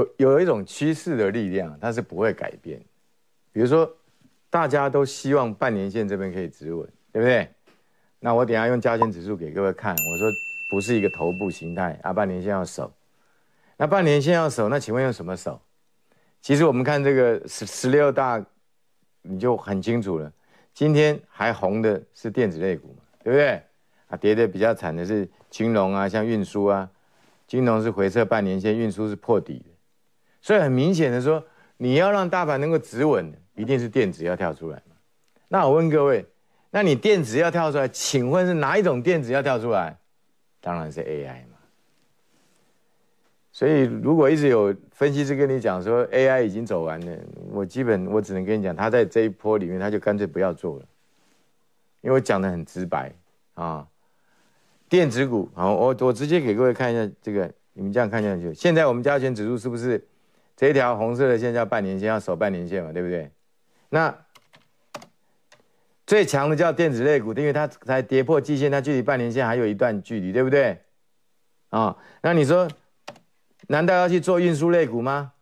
有有一种趋势的力量，它是不会改变。比如说，大家都希望半年线这边可以止稳，对不对？那我等下用加权指数给各位看。我说不是一个头部形态，啊，半年线要守。那半年线要守，那请问用什么守？其实我们看这个十十六大，你就很清楚了。今天还红的是电子类股嘛，对不对？啊，跌的比较惨的是金融啊，像运输啊，金融是回撤半年线，运输是破底。所以很明显的说，你要让大盘能够止稳，一定是电子要跳出来嘛。那我问各位，那你电子要跳出来，请问是哪一种电子要跳出来？当然是 AI 嘛。所以如果一直有分析师跟你讲说 AI 已经走完了，我基本我只能跟你讲，他在这一波里面，他就干脆不要做了，因为我讲的很直白啊。电子股好，我我直接给各位看一下这个，你们这样看下去，现在我们加权指数是不是？这条红色的线叫半年线，要守半年线嘛，对不对？那最强的叫电子类股，因为它才跌破季线，它距离半年线还有一段距离，对不对？啊，那你说难道要去做运输类股吗？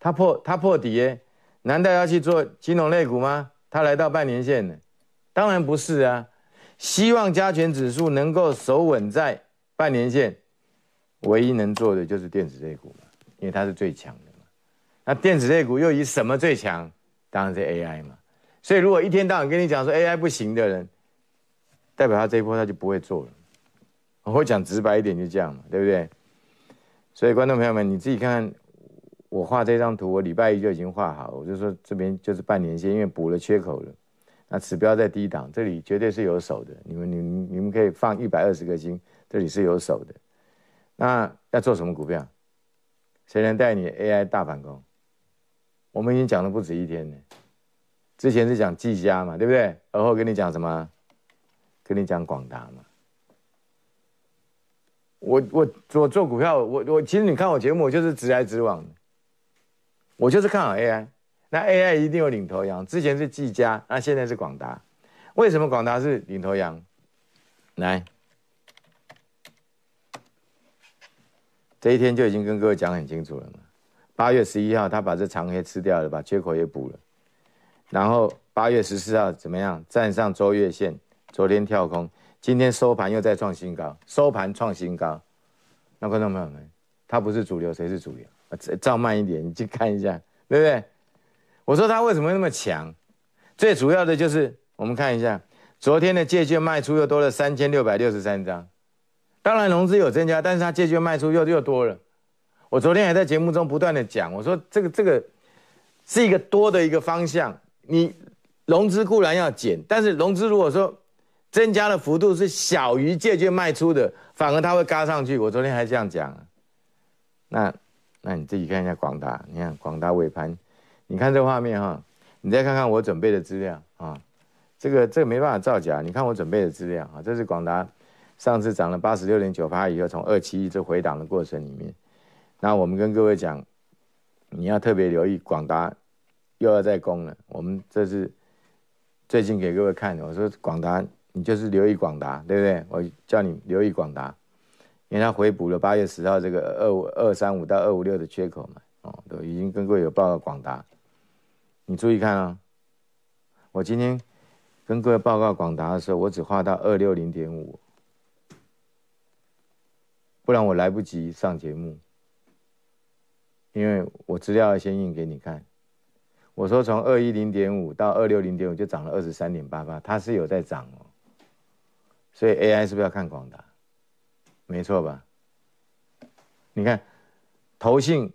它破它破底耶，难道要去做金融类股吗？它来到半年线，当然不是啊。希望加权指数能够守稳在半年线，唯一能做的就是电子类股因为它是最强。那电子类股又以什么最强？当然是 AI 嘛。所以如果一天到晚跟你讲说 AI 不行的人，代表他这一波他就不会做了。我会讲直白一点就这样嘛，对不对？所以观众朋友们，你自己看，我画这张图，我礼拜一就已经画好，我就说这边就是半年线，因为补了缺口了。那指标在低档，这里绝对是有手的。你们你们、你们可以放一百二十个心，这里是有手的。那要做什么股票？谁能带你 AI 大反攻？我们已经讲了不止一天了，之前是讲技嘉嘛，对不对？而后跟你讲什么？跟你讲广达嘛。我我我做股票，我我其实你看我节目，我就是直来直往的。我就是看好 AI，那 AI 一定有领头羊。之前是技嘉，那现在是广达。为什么广达是领头羊？来，这一天就已经跟各位讲很清楚了。八月十一号，他把这长黑吃掉了，把缺口也补了。然后八月十四号怎么样？站上周月线，昨天跳空，今天收盘又再创新高，收盘创新高。那观众朋友们，他不是主流，谁是主流？照慢一点，你去看一下，对不对？我说他为什么那么强？最主要的就是我们看一下，昨天的借券卖出又多了三千六百六十三张，当然融资有增加，但是他借券卖出又又多了。我昨天还在节目中不断的讲，我说这个这个是一个多的一个方向，你融资固然要减，但是融资如果说增加的幅度是小于借券卖出的，反而它会嘎上去。我昨天还这样讲，那那你自己看一下广达，你看广达尾盘，你看这画面哈，你再看看我准备的资料啊，这个这个没办法造假，你看我准备的资料啊，这是广达上次涨了八十六点九八以后，从二七一直回档的过程里面。那我们跟各位讲，你要特别留意广达，又要再攻了。我们这是最近给各位看，我说广达，你就是留意广达，对不对？我叫你留意广达，因为他回补了八月十号这个二五二三五到二五六的缺口嘛。哦，都已经跟各位有报告广达，你注意看啊。我今天跟各位报告广达的时候，我只画到二六零点五，不然我来不及上节目。因为我资料要先印给你看，我说从二一零点五到二六零点五就涨了二十三点八八，它是有在涨哦，所以 AI 是不是要看广达？没错吧？你看，投信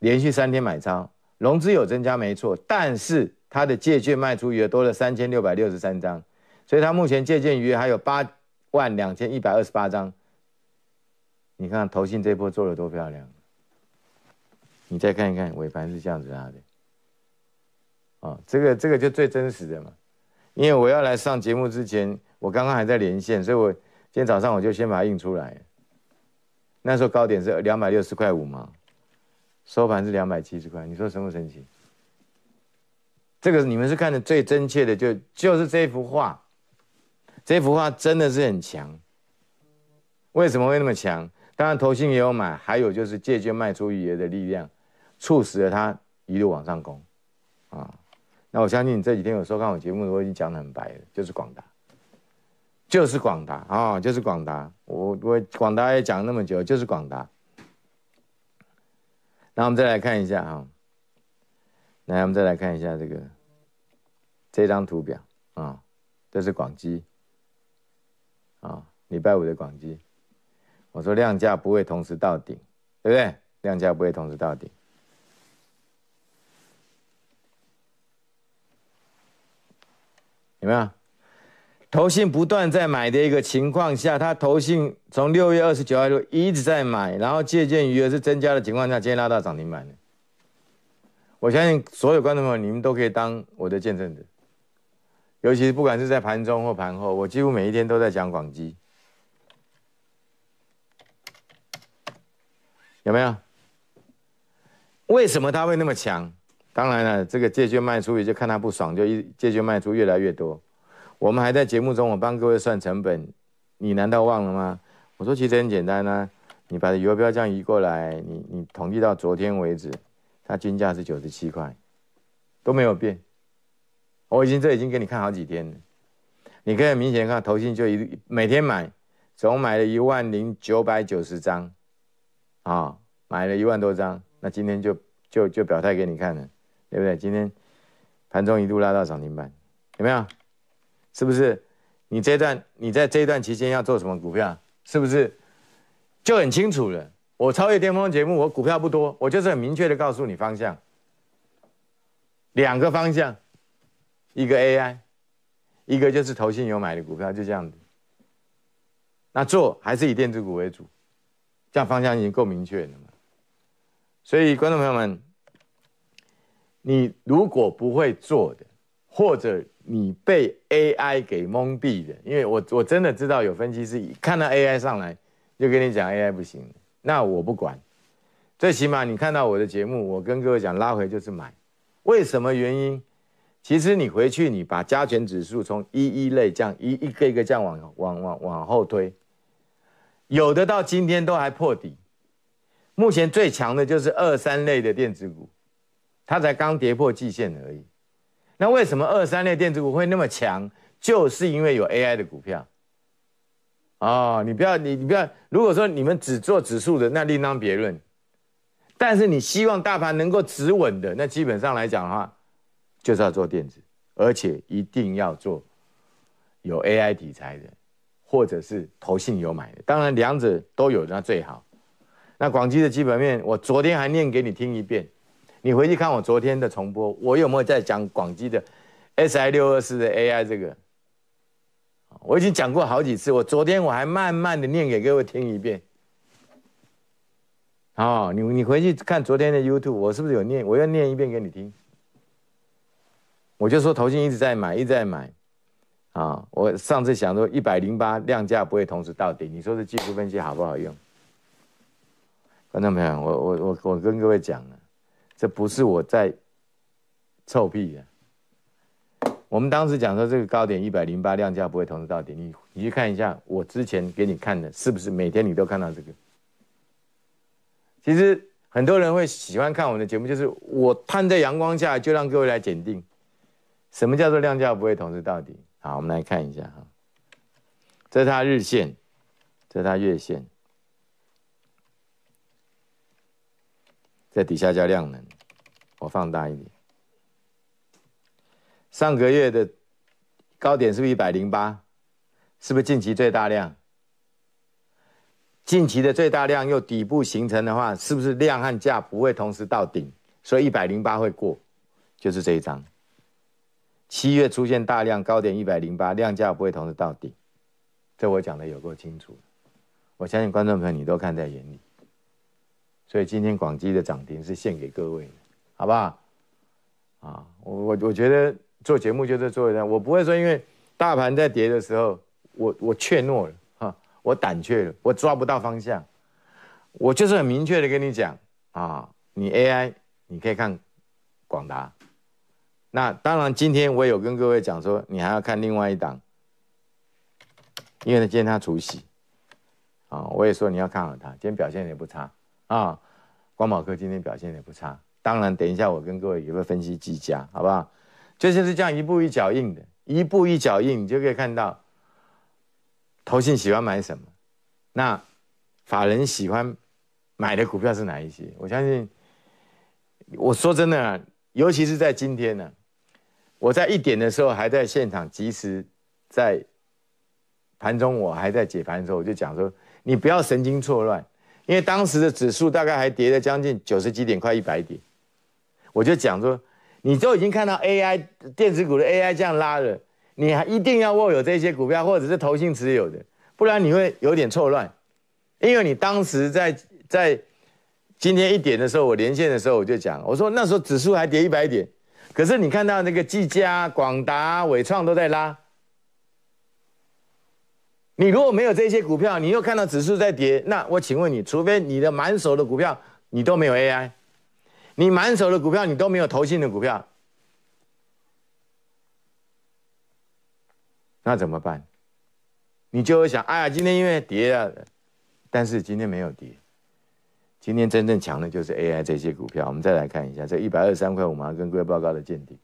连续三天买超，融资有增加没错，但是它的借券卖出余额多了三千六百六十三张，所以它目前借券余额还有八万两千一百二十八张。你看投信这波做的多漂亮。你再看一看尾盘是这样子拉的，啊，这个这个就最真实的嘛。因为我要来上节目之前，我刚刚还在连线，所以我今天早上我就先把它印出来。那时候高点是两百六十块五嘛，收盘是两百七十块。你说神不神奇？这个你们是看的最真切的，就就是这幅画，这幅画真的是很强。为什么会那么强？当然，头信也有买，还有就是借券卖出余额的力量。促使了他一路往上攻，啊，那我相信你这几天有收看我节目，我已经讲得很白了，就是广达，就是广达啊，就是广达，我我广达也讲那么久，就是广达。那我们再来看一下哈，来我们再来看一下这个这张图表啊，这是广基啊，礼拜五的广基，我说量价不会同时到顶，对不对？量价不会同时到顶。有没有？投信不断在买的一个情况下，他投信从六月二十九号就一直在买，然后借券余额是增加的情况下，今天拉到涨停板我相信所有观众朋友，你们都可以当我的见证者。尤其是不管是在盘中或盘后，我几乎每一天都在讲广基。有没有？为什么他会那么强？当然了，这个借券卖出也就看他不爽，就一借券卖出越来越多。我们还在节目中，我帮各位算成本，你难道忘了吗？我说其实很简单啊，你把油标这样移过来，你你统计到昨天为止，它均价是九十七块，都没有变。我已经这已经给你看好几天了，你可以明显看，投信就一每天买，总共买了一万零九百九十张，啊，买了一万多张，那今天就就就表态给你看了。对不对？今天盘中一度拉到涨停板，有没有？是不是？你这段你在这一段期间要做什么股票？是不是就很清楚了？我超越巅峰节目，我股票不多，我就是很明确的告诉你方向。两个方向，一个 AI，一个就是投信有买的股票，就这样子。那做还是以电子股为主，这样方向已经够明确了嘛？所以观众朋友们。你如果不会做的，或者你被 AI 给蒙蔽的，因为我我真的知道有分析师看到 AI 上来就跟你讲 AI 不行，那我不管，最起码你看到我的节目，我跟各位讲拉回就是买，为什么原因？其实你回去你把加权指数从一一类降一一个一个降，往往往往后推，有的到今天都还破底，目前最强的就是二三类的电子股。它才刚跌破季线而已，那为什么二三类电子股会那么强？就是因为有 AI 的股票。哦，你不要，你你不要。如果说你们只做指数的，那另当别论。但是你希望大盘能够止稳的，那基本上来讲的话，就是要做电子，而且一定要做有 AI 题材的，或者是投信有买的。当然两者都有，那最好。那广基的基本面，我昨天还念给你听一遍。你回去看我昨天的重播，我有没有在讲广基的 S I 六二四的 A I 这个？我已经讲过好几次。我昨天我还慢慢的念给各位听一遍。哦，你你回去看昨天的 YouTube，我是不是有念？我要念一遍给你听。我就说头金一直在买，一直在买。啊，我上次想说一百零八量价不会同时到底，你说的技术分析好不好用？观众朋友，我我我我跟各位讲了。这不是我在臭屁的。我们当时讲说，这个高点一百零八，量价不会同时到底。你你去看一下，我之前给你看的，是不是每天你都看到这个？其实很多人会喜欢看我的节目，就是我摊在阳光下，就让各位来检定，什么叫做量价不会同时到底。好，我们来看一下哈，这是它日线，这是它月线。在底下加量能，我放大一点。上个月的高点是不是一百零八？是不是近期最大量？近期的最大量又底部形成的话，是不是量和价不会同时到顶？所以一百零八会过，就是这一张。七月出现大量高点一百零八，量价不会同时到顶，这我讲的有够清楚，我相信观众朋友你都看在眼里。所以今天广基的涨停是献给各位好不好？啊，我我我觉得做节目就是做这样，我不会说因为大盘在跌的时候，我我怯懦了哈，我胆怯了，我抓不到方向，我就是很明确的跟你讲啊，你 AI 你可以看广达，那当然今天我有跟各位讲说，你还要看另外一档，因为呢今天他除夕，啊，我也说你要看好它，今天表现也不差。啊，光宝科今天表现也不差。当然，等一下我跟各位也会分析技嘉，好不好？就是这样一步一脚印的，一步一脚印，你就可以看到，投信喜欢买什么，那法人喜欢买的股票是哪一些？我相信，我说真的啊，尤其是在今天呢，我在一点的时候还在现场，及时在盘中我还在解盘的时候，我就讲说，你不要神经错乱。因为当时的指数大概还跌了将近九十几点，快一百点，我就讲说，你都已经看到 AI 电子股的 AI 这样拉了，你还一定要握有这些股票，或者是投信持有的，不然你会有点错乱。因为你当时在在今天一点的时候，我连线的时候我就讲，我说那时候指数还跌一百点，可是你看到那个技嘉、广达、伟创都在拉。你如果没有这些股票，你又看到指数在跌，那我请问你，除非你的满手的股票你都没有 AI，你满手的股票你都没有投信的股票，那怎么办？你就会想，哎呀，今天因为跌啊，但是今天没有跌，今天真正强的就是 AI 这些股票。我们再来看一下这一百二十三块五毛，跟各位报告的见底。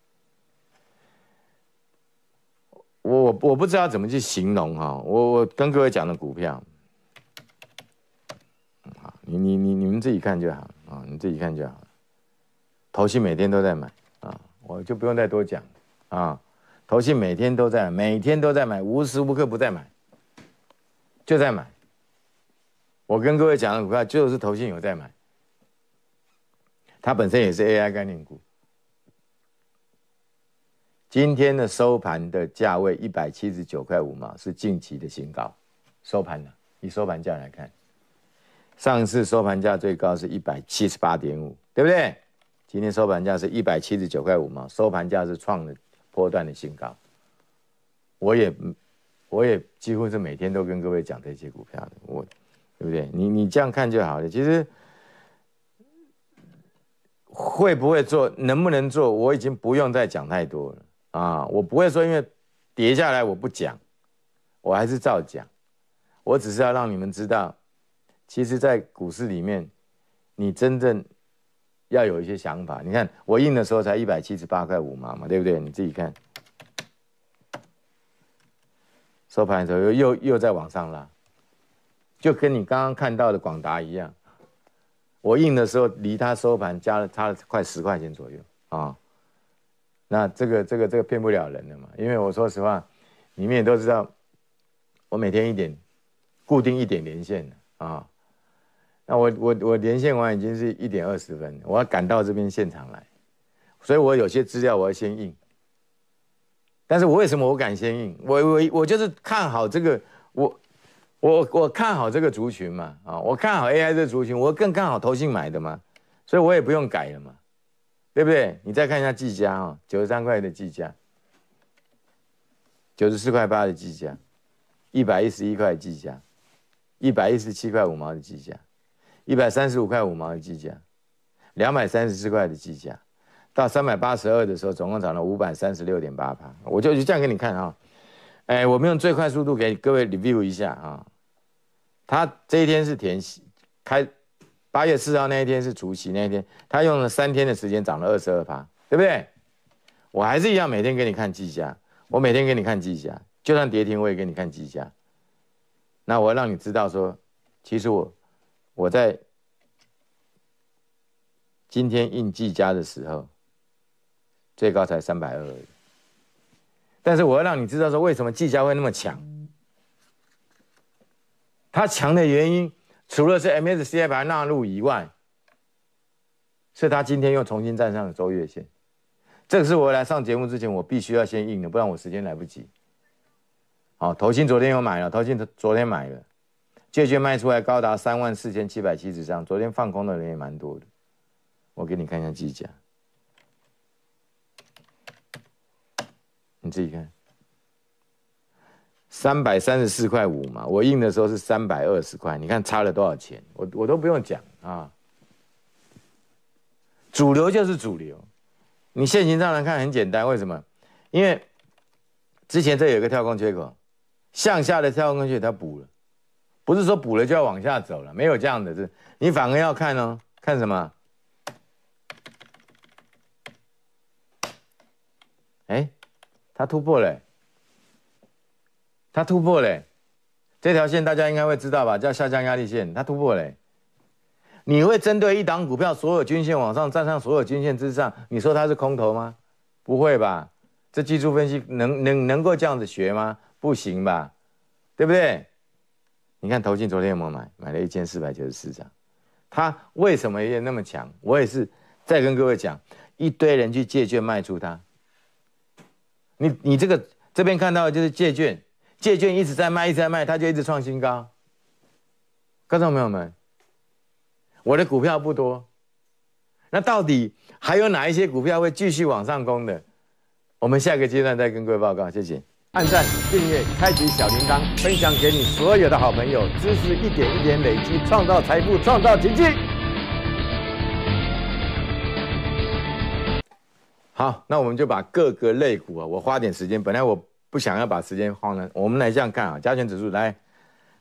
我我不知道怎么去形容哈，我我跟各位讲的股票，好，你你你你们自己看就好啊，你自己看就好。投信每天都在买啊，我就不用再多讲啊，投信每天都在，每天都在买，无时无刻不在买，就在买。我跟各位讲的股票就是投信有在买，它本身也是 AI 概念股。今天的收盘的价位一百七十九块五毛，是近期的新高。收盘了，以收盘价来看，上次收盘价最高是一百七十八点五，对不对？今天收盘价是一百七十九块五毛，收盘价是创了波段的新高。我也，我也几乎是每天都跟各位讲这些股票的，我，对不对？你你这样看就好了。其实会不会做，能不能做，我已经不用再讲太多了。啊，我不会说，因为跌下来我不讲，我还是照讲。我只是要让你们知道，其实，在股市里面，你真正要有一些想法。你看，我印的时候才一百七十八块五嘛嘛，对不对？你自己看，收盘的时候又又又在往上拉，就跟你刚刚看到的广达一样。我印的时候离它收盘加了差了快十块钱左右啊。那这个这个这个骗不了人的嘛，因为我说实话，你们也都知道，我每天一点固定一点连线的啊，那我我我连线完已经是一点二十分，我要赶到这边现场来，所以我有些资料我要先印。但是我为什么我敢先印？我我我就是看好这个，我我我看好这个族群嘛，啊，我看好 A I 个族群，我更看好投信买的嘛，所以我也不用改了嘛。对不对？你再看一下计价啊，九十三块的计价，九十四块八的计价，一百一十一块计价，一百一十七块五毛的计价，一百三十五块五毛的计价，两百三十四块的计价，到三百八十二的时候，总共涨了五百三十六点八趴。我就就这样给你看啊，哎，我们用最快速度给各位 review 一下啊，他这一天是填开。八月四号那一天是除夕，那一天他用了三天的时间涨了二十二趴，对不对？我还是一样每天给你看季佳，我每天给你看季佳，就算跌停我也给你看季佳。那我要让你知道说，其实我我在今天印季佳的时候，最高才三百二，但是我要让你知道说，为什么季佳会那么强？它强的原因。除了是 MSCI 纳入以外，是他今天又重新站上了周月线，这个是我来上节目之前我必须要先印的，不然我时间来不及。好，投信昨天又买了，投信昨天买了，债券卖出来高达三万四千七百七十张，昨天放空的人也蛮多的，我给你看一下机甲，你自己看。三百三十四块五嘛，我印的时候是三百二十块，你看差了多少钱？我我都不用讲啊。主流就是主流，你现行上来看很简单，为什么？因为之前这有一个跳空缺口，向下的跳空缺口它补了，不是说补了就要往下走了，没有这样的，这你反而要看哦，看什么？哎，它突破了。它突破嘞，这条线大家应该会知道吧，叫下降压力线。它突破嘞，你会针对一档股票所有均线往上站上所有均线之上，你说它是空头吗？不会吧，这技术分析能能能够这样子学吗？不行吧，对不对？你看投信昨天有没有买？买了一千四百九十四张，它为什么也那么强？我也是在跟各位讲，一堆人去借券卖出它，你你这个这边看到就是借券。借券一直在卖，一直在卖，它就一直创新高。观众朋友们？我的股票不多，那到底还有哪一些股票会继续往上攻的？我们下个阶段再跟各位报告。谢谢。按赞、订阅、开启小铃铛、分享给你所有的好朋友，知识一点一点累积，创造财富，创造奇迹。好，那我们就把各个类股啊，我花点时间。本来我。不想要把时间放在，我们来这样看啊，加权指数来，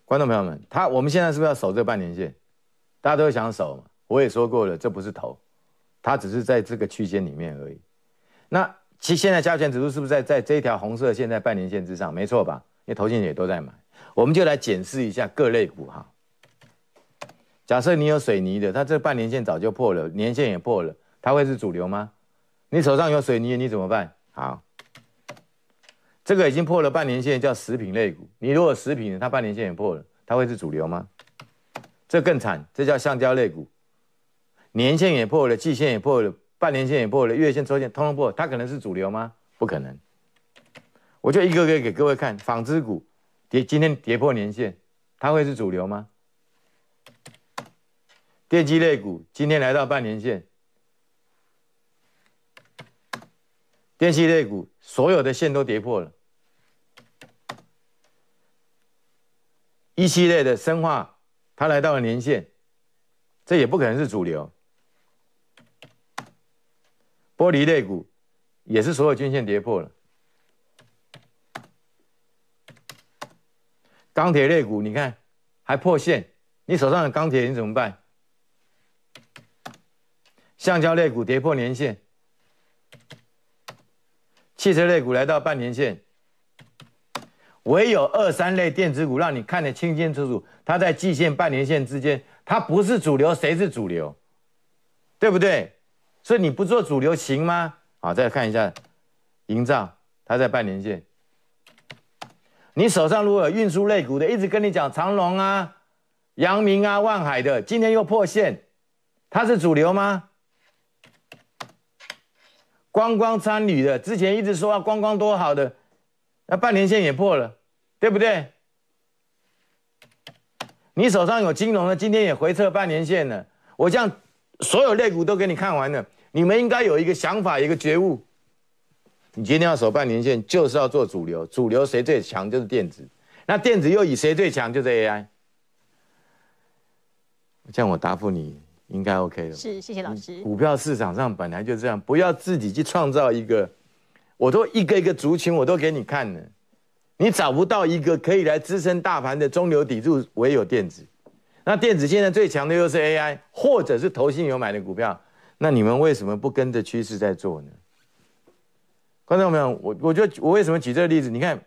观众朋友们，他我们现在是不是要守这半年线？大家都想守嘛。我也说过了，这不是头，它只是在这个区间里面而已。那其现在加权指数是不是在在这一条红色线在半年线之上？没错吧？因为头线也都在买，我们就来检视一下各类股哈。假设你有水泥的，它这半年线早就破了，年线也破了，它会是主流吗？你手上有水泥，你怎么办？好。这个已经破了半年线，叫食品类股。你如果食品它半年线也破了，它会是主流吗？这更惨，这叫橡胶类股，年线也破了，季线也破了，半年线也破了，月线周线通通破，它可能是主流吗？不可能。我就一个个给各位看，纺织股跌，今天跌破年线，它会是主流吗？电机类股今天来到半年线，电机类股所有的线都跌破了。一系列的深化，它来到了年限，这也不可能是主流。玻璃肋股也是所有均线跌破了。钢铁肋股你看还破线，你手上的钢铁你怎么办？橡胶肋股跌破年线，汽车肋股来到半年线。唯有二三类电子股让你看得清清楚楚，它在季线、半年线之间，它不是主流，谁是主流？对不对？所以你不做主流行吗？好，再看一下，营造它在半年线。你手上如果有运输类股的，一直跟你讲长隆啊、阳明啊、万海的，今天又破线，它是主流吗？观光参与的，之前一直说啊，观光多好的。那半年线也破了，对不对？你手上有金融的，今天也回撤半年线了。我这样所有类股都给你看完了，你们应该有一个想法，一个觉悟。你今天要守半年线，就是要做主流，主流谁最强就是电子，那电子又以谁最强，就是 AI。这样我答复你应该 OK 了。是，谢谢老师。股票市场上本来就这样，不要自己去创造一个。我都一个一个族群，我都给你看了，你找不到一个可以来支撑大盘的中流砥柱，唯有电子。那电子现在最强的又是 AI，或者是投信有买的股票，那你们为什么不跟着趋势在做呢？观众朋友，我我觉得我为什么举这个例子？你看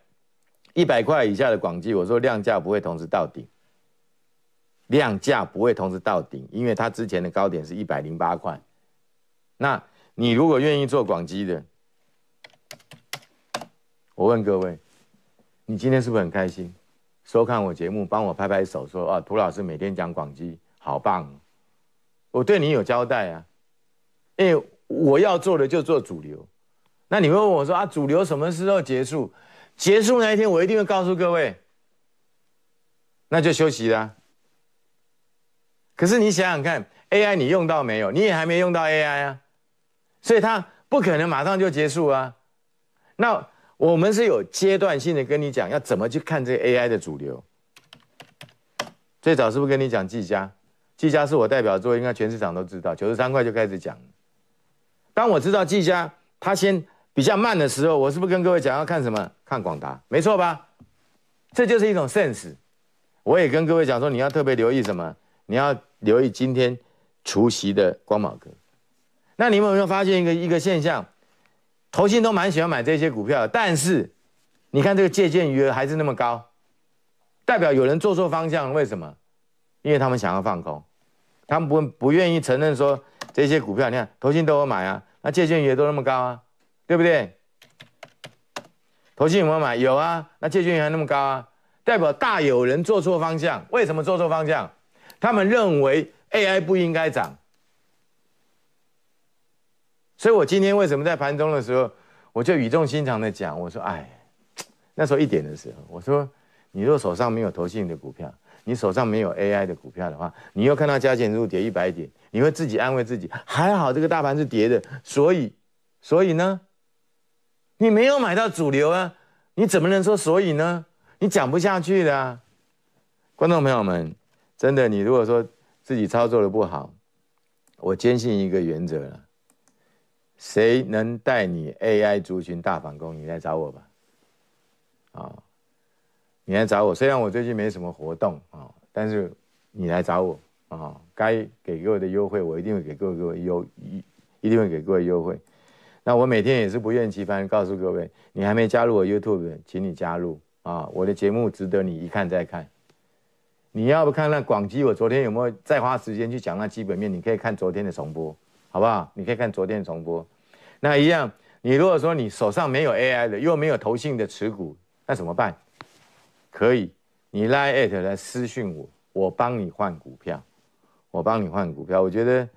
一百块以下的广基，我说量价不会同时到顶，量价不会同时到顶，因为它之前的高点是一百零八块。那你如果愿意做广基的。我问各位，你今天是不是很开心收看我节目？帮我拍拍手，说啊，涂老师每天讲广基，好棒！我对你有交代啊，因为我要做的就做主流。那你会问我说啊，主流什么时候结束？结束那一天，我一定会告诉各位，那就休息啦。可是你想想看，AI 你用到没有？你也还没用到 AI 啊，所以它不可能马上就结束啊。那我们是有阶段性的跟你讲，要怎么去看这个 AI 的主流。最早是不是跟你讲技嘉？技嘉是我代表作，应该全市场都知道。九十三块就开始讲。当我知道技嘉它先比较慢的时候，我是不是跟各位讲要看什么？看广达，没错吧？这就是一种 sense。我也跟各位讲说，你要特别留意什么？你要留意今天除夕的光马哥。那你们有没有发现一个一个现象？投信都蛮喜欢买这些股票，但是你看这个借鉴余额还是那么高，代表有人做错方向。为什么？因为他们想要放空，他们不不愿意承认说这些股票。你看投信都有买啊，那借鉴余额都那么高啊，对不对？投信有没有买？有啊，那借鉴余额那么高啊，代表大有人做错方向。为什么做错方向？他们认为 AI 不应该涨。所以，我今天为什么在盘中的时候，我就语重心长的讲，我说：“哎，那时候一点的时候，我说，你若手上没有投信的股票，你手上没有 AI 的股票的话，你又看到加减入跌一百点，你会自己安慰自己，还好这个大盘是跌的，所以，所以呢，你没有买到主流啊，你怎么能说所以呢？你讲不下去的，观众朋友们，真的，你如果说自己操作的不好，我坚信一个原则了。”谁能带你 AI 族群大反攻？你来找我吧，啊，你来找我。虽然我最近没什么活动啊，但是你来找我啊，该给各位的优惠我一定会给各位各位优一，一定会给各位优惠。那我每天也是不厌其烦告诉各位，你还没加入我 YouTube，请你加入啊，我的节目值得你一看再看。你要不看那广基，我昨天有没有再花时间去讲那基本面？你可以看昨天的重播。好不好？你可以看昨天重播，那一样。你如果说你手上没有 AI 的，又没有投性的持股，那怎么办？可以，你拉 at 来私讯我，我帮你换股票，我帮你换股票。我觉得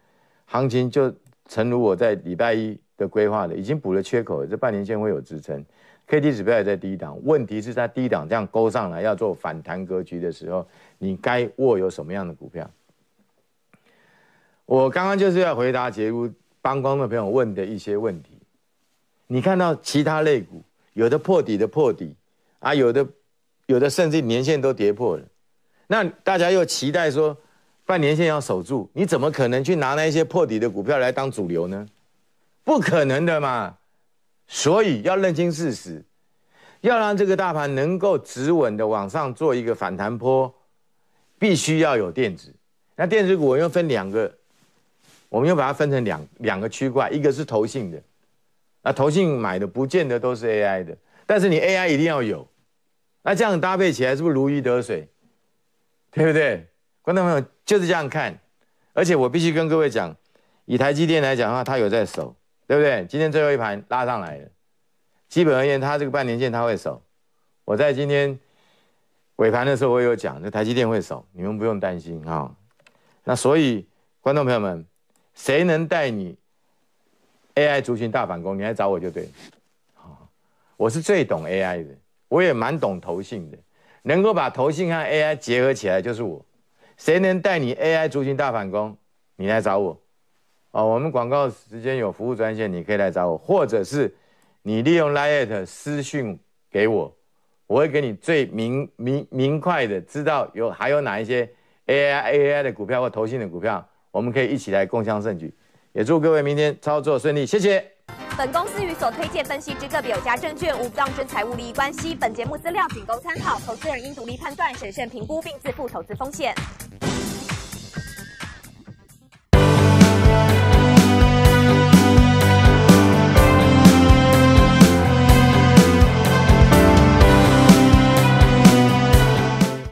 行情就诚如我在礼拜一的规划的，已经补了缺口，这半年线会有支撑 k d 指标也在低档。问题是在低档这样勾上来要做反弹格局的时候，你该握有什么样的股票？我刚刚就是要回答杰夫邦光的朋友问的一些问题。你看到其他类股，有的破底的破底，啊，有的有的甚至年线都跌破了。那大家又期待说，半年线要守住，你怎么可能去拿那些破底的股票来当主流呢？不可能的嘛。所以要认清事实，要让这个大盘能够止稳的往上做一个反弹坡，必须要有电子。那电子股我又分两个。我们又把它分成两两个区块，一个是投信的，那投信买的不见得都是 AI 的，但是你 AI 一定要有，那这样搭配起来是不是如鱼得水？对不对？观众朋友就是这样看，而且我必须跟各位讲，以台积电来讲的话，它有在守，对不对？今天最后一盘拉上来的，基本而言，它这个半年线它会守。我在今天尾盘的时候，我有讲，这台积电会守，你们不用担心啊。那所以观众朋友们。谁能带你 AI 族群大反攻？你来找我就对，啊，我是最懂 AI 的，我也蛮懂投信的，能够把投信和 AI 结合起来就是我。谁能带你 AI 族群大反攻？你来找我，啊，我们广告时间有服务专线，你可以来找我，或者是你利用 Line 私讯给我，我会给你最明明明快的，知道有还有哪一些 AI AI 的股票或投信的股票。我们可以一起来共襄盛举。也祝各位明天操作顺利，谢谢。本公司与所推荐分析之个别有价证券无不当之财务利益关系，本节目资料仅供参考，投资人应独立判断、审慎评估并自负投资风险。